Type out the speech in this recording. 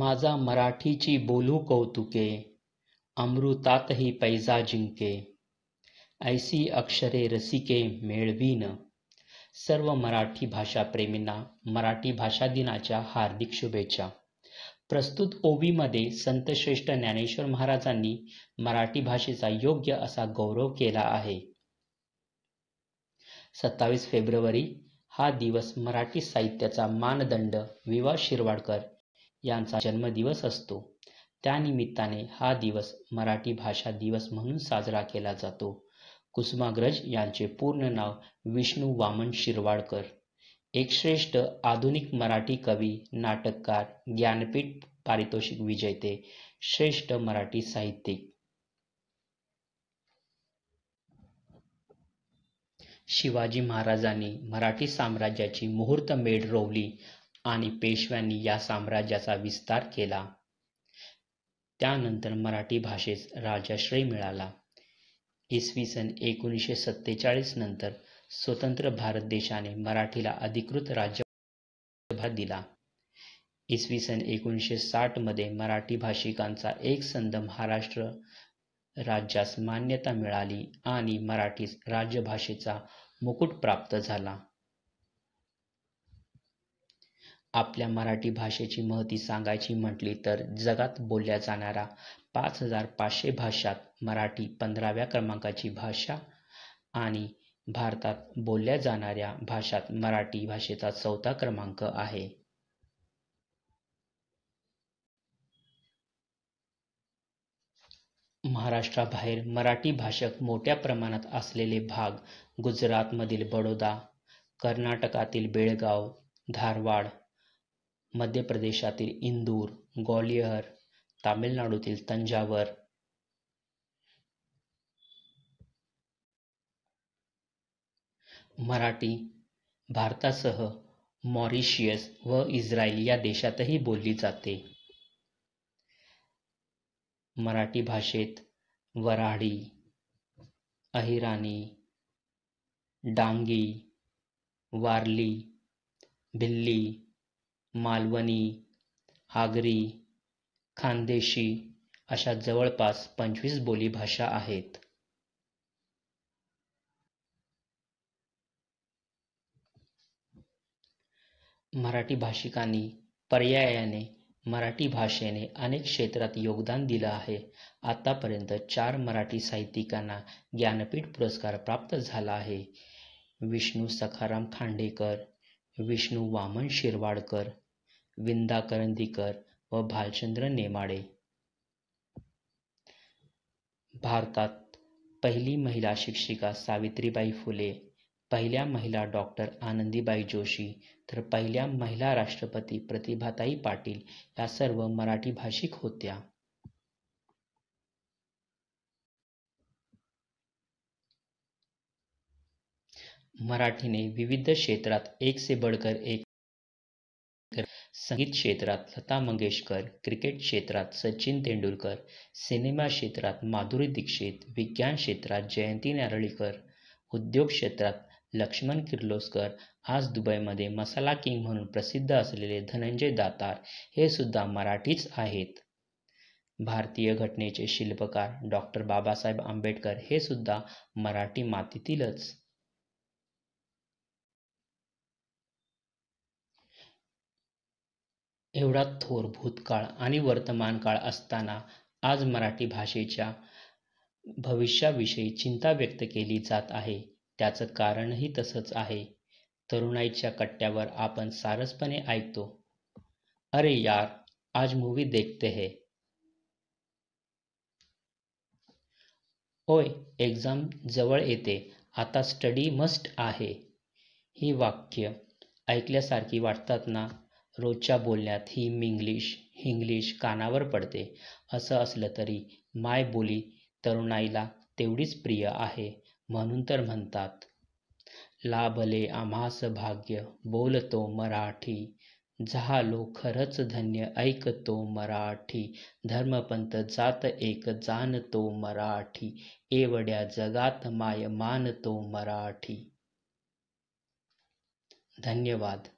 माझा मराठीची बोलू कौतुके अमृतातही पैजा जिंके ऐसी अक्षरे रसिके मेळवीन सर्व मराठी भाषा प्रेमींना मराठी भाषा दिनाच्या हार्दिक शुभेच्छा प्रस्तुत ओवीमध्ये संतश्रेष्ठ ज्ञानेश्वर महाराजांनी मराठी भाषेचा योग्य असा गौरव केला आहे सत्तावीस फेब्रुवारी हा दिवस मराठी साहित्याचा मानदंड विवा शिरवाडकर यांचा जन्मदिवस असतो त्या निमित्ताने हा दिवस मराठी भाषा दिवस म्हणून साजरा केला जातो कुसुमाग्रज यांचे पूर्ण नाव विष्णू वामन शिरवाडकर एक श्रेष्ठ आधुनिक मराठी कवी नाटककार ज्ञानपीठ पारितोषिक विजेते श्रेष्ठ मराठी साहित्यिक शिवाजी महाराजांनी मराठी साम्राज्याची मुहूर्तमेढ रोवली आणि पेशव्यांनी या साम्राज्याचा विस्तार केला त्यानंतर मराठी भाषेस राजाश्रय मिळाला इसवी सन एकोणीसशे सत्तेचाळीस नंतर स्वतंत्र भारत देशाने मराठीला अधिकृत राज्यभाग दिला इसवी सन एकोणीसशे साठमध्ये मराठी भाषिकांचा एक संद महाराष्ट्र राज्यास मान्यता मिळाली आणि मराठीस राज्यभाषेचा मुकुट प्राप्त झाला आपल्या मराठी भाषेची महती सांगायची म्हटली तर जगात बोलल्या जाणाऱ्या पाच हजार पाचशे भाषात मराठी पंधराव्या क्रमांकाची भाषा आणि भारतात बोलल्या जाणाऱ्या भाषात मराठी भाषेचा चौथा क्रमांक आहे महाराष्ट्राबाहेर मराठी भाषक मोठ्या प्रमाणात असलेले भाग गुजरातमधील बडोदा कर्नाटकातील बेळगाव धारवाड मध्य प्रदेशातील इंदूर ग्वालियर तामिळनाडूतील तंजावर मराठी भारतासह मॉरिशियस व इस्रायल या देशातही बोलली जाते मराठी भाषेत वराडी अहिराणी डांगी वारली भिल्ली मालवणी आगरी खानदेशी अशा जवळपास पंचवीस बोलीभाषा आहेत मराठी भाषिकांनी पर्यायाने मराठी भाषेने अनेक क्षेत्रात योगदान दिलं आहे आतापर्यंत चार मराठी साहित्यिकांना ज्ञानपीठ पुरस्कार प्राप्त झाला आहे विष्णू सखाराम खांडेकर विष्णू वामन शिरवाडकर विंदा करंदीकर व भालचंद्र नेमाडे भारतात पहिली महिला शिक्षिका सावित्रीबाई फुले पहिल्या महिला डॉक्टर आनंदीबाई जोशी तर पहिल्या महिला राष्ट्रपती प्रतिभाताई पाटील या सर्व मराठी भाषिक होत्या मराठीने विविध क्षेत्रात एक से बढकर एक संगीत क्षेत्रात लता मंगेशकर क्रिकेट क्षेत्रात सचिन तेंडुलकर सिनेमा क्षेत्रात माधुरी दीक्षित विज्ञान क्षेत्रात जयंती नारळीकर उद्योग क्षेत्रात लक्ष्मण किर्लोस्कर आज दुबईमध्ये मसाला किंग म्हणून प्रसिद्ध असलेले धनंजय दातार हे सुद्धा मराठीच आहेत भारतीय घटनेचे शिल्पकार डॉक्टर बाबासाहेब आंबेडकर हे सुद्धा मराठी मातीतीलच एवढा थोर भूतकाळ आणि वर्तमान काळ असताना आज मराठी भाषेच्या भविष्याविषयी चिंता व्यक्त केली जात आहे त्याचं कारणही तसंच आहे तरुणाईच्या कट्ट्यावर आपण सारसपणे ऐकतो अरे यार आज मूवी देखते है होय एक्झाम जवळ येते आता स्टडी मस्ट आहे ही वाक्य ऐकल्यासारखी वाटतात ना रोजच्या बोलण्यात ही मिंग्लिश हिंग्लिश कानावर पडते असं असलं तरी माय बोली तरुणाईला तेवढीच प्रिय आहे म्हणून तर म्हणतात लाभले आम्हास भाग्य बोलतो मराठी झालो खरंच धन्य ऐकतो मराठी धर्मपंत जात एक जाणतो मराठी एवढ्या जगात माय मानतो मराठी धन्यवाद